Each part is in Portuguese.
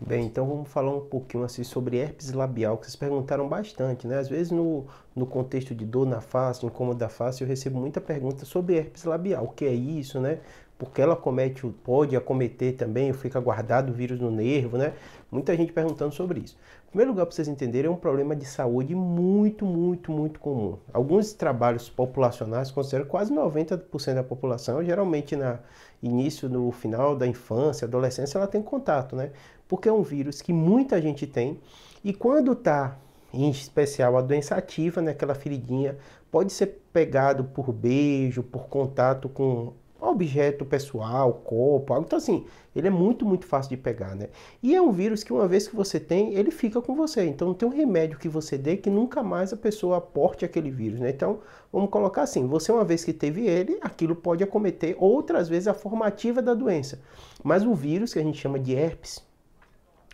Bem, então vamos falar um pouquinho assim sobre herpes labial, que vocês perguntaram bastante, né? Às vezes no, no contexto de dor na face, incômodo da face, eu recebo muita pergunta sobre herpes labial, o que é isso, né? porque ela comete, pode acometer também, fica guardado o vírus no nervo, né? Muita gente perguntando sobre isso. Em primeiro lugar, para vocês entenderem, é um problema de saúde muito, muito, muito comum. Alguns trabalhos populacionais consideram quase 90% da população, geralmente no início, no final da infância, adolescência, ela tem contato, né? Porque é um vírus que muita gente tem e quando está em especial a doença ativa, né, aquela feridinha, pode ser pegado por beijo, por contato com objeto pessoal, copo, algo. Então, assim, ele é muito, muito fácil de pegar, né? E é um vírus que, uma vez que você tem, ele fica com você. Então, não tem um remédio que você dê que nunca mais a pessoa aporte aquele vírus, né? Então, vamos colocar assim: você, uma vez que teve ele, aquilo pode acometer outras vezes a formativa da doença. Mas o vírus, que a gente chama de herpes,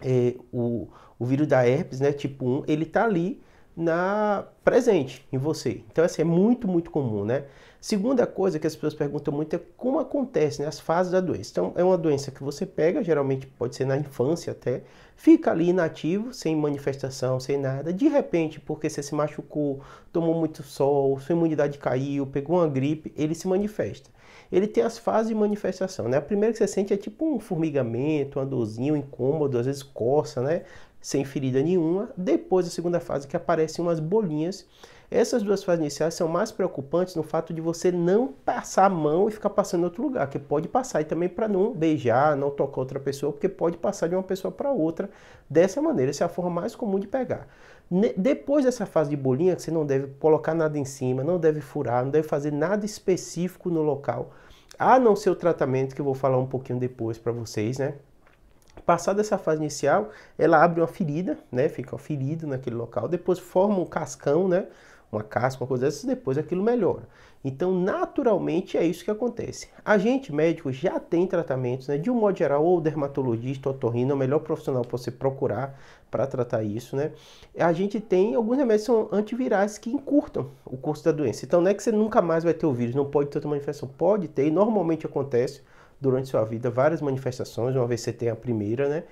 é, o, o vírus da herpes, né, tipo 1, ele tá ali na presente em você. Então essa assim, é muito, muito comum, né? Segunda coisa que as pessoas perguntam muito é como acontece, né? As fases da doença. Então é uma doença que você pega, geralmente pode ser na infância até, fica ali inativo, sem manifestação, sem nada. De repente, porque você se machucou, tomou muito sol, sua imunidade caiu, pegou uma gripe, ele se manifesta. Ele tem as fases de manifestação, né? A primeira que você sente é tipo um formigamento, uma dorzinha, um incômodo, às vezes coça, né? sem ferida nenhuma. Depois da segunda fase, que aparecem umas bolinhas. Essas duas fases iniciais são mais preocupantes no fato de você não passar a mão e ficar passando em outro lugar, que pode passar e também para não beijar, não tocar outra pessoa, porque pode passar de uma pessoa para outra dessa maneira. Essa é a forma mais comum de pegar. Depois dessa fase de bolinha, que você não deve colocar nada em cima, não deve furar, não deve fazer nada específico no local, a não ser o tratamento que eu vou falar um pouquinho depois para vocês, né? Passada essa fase inicial, ela abre uma ferida, né? Fica ferido naquele local, depois forma um cascão, né? Uma casca, uma coisa dessas, depois aquilo melhora. Então, naturalmente, é isso que acontece. A gente, médico, já tem tratamentos, né? De um modo geral, ou dermatologista, otorrino, é o melhor profissional para você procurar para tratar isso, né? A gente tem alguns remédios são antivirais que encurtam o curso da doença. Então, não é que você nunca mais vai ter o vírus, não pode ter outra manifestação. Pode ter, normalmente acontece durante sua vida várias manifestações, uma vez você tem a primeira, né?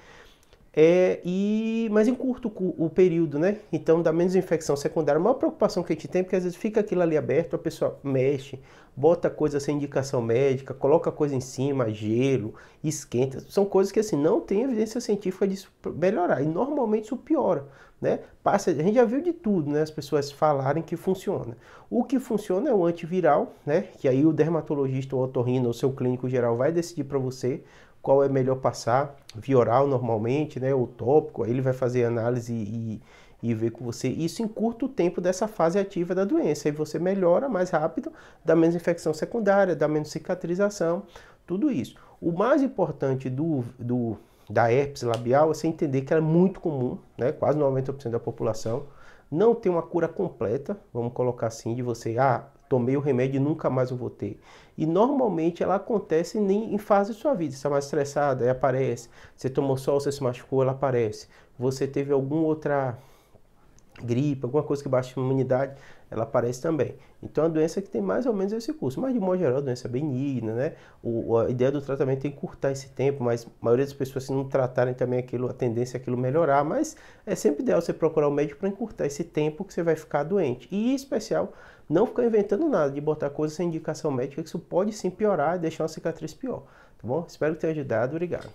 É, e, mas em curto o período, né? Então dá menos infecção secundária. A maior preocupação que a gente tem, é porque às vezes fica aquilo ali aberto, a pessoa mexe, bota coisa sem indicação médica, coloca coisa em cima, gelo, esquenta. São coisas que assim não tem evidência científica de melhorar. E normalmente isso piora, né? Passa, a gente já viu de tudo, né? As pessoas falarem que funciona. O que funciona é o antiviral, né? Que aí o dermatologista, o otorrino, ou seu clínico geral vai decidir para você qual é melhor passar, via oral normalmente, né, O tópico, aí ele vai fazer análise e, e ver com você. Isso em curto tempo dessa fase ativa da doença, e você melhora mais rápido, dá menos infecção secundária, dá menos cicatrização, tudo isso. O mais importante do, do da herpes labial é você entender que ela é muito comum, né, quase 90% da população, não tem uma cura completa, vamos colocar assim, de você, ah, tomei o remédio e nunca mais eu vou ter. E normalmente ela acontece em, em fase de sua vida. Você está mais estressada, aí aparece. Você tomou sol, você se machucou, ela aparece. Você teve alguma outra gripe, alguma coisa que baixa a imunidade, ela aparece também. Então, é uma doença que tem mais ou menos esse curso, mas de modo geral, a doença é benigna, né? O, a ideia do tratamento é encurtar esse tempo, mas a maioria das pessoas, se não tratarem também aquilo, a tendência é aquilo melhorar, mas é sempre ideal você procurar o um médico para encurtar esse tempo que você vai ficar doente. E, em especial, não ficar inventando nada de botar coisa sem indicação médica, que isso pode sim piorar e deixar uma cicatriz pior. Tá bom? Espero que tenha ajudado. Obrigado.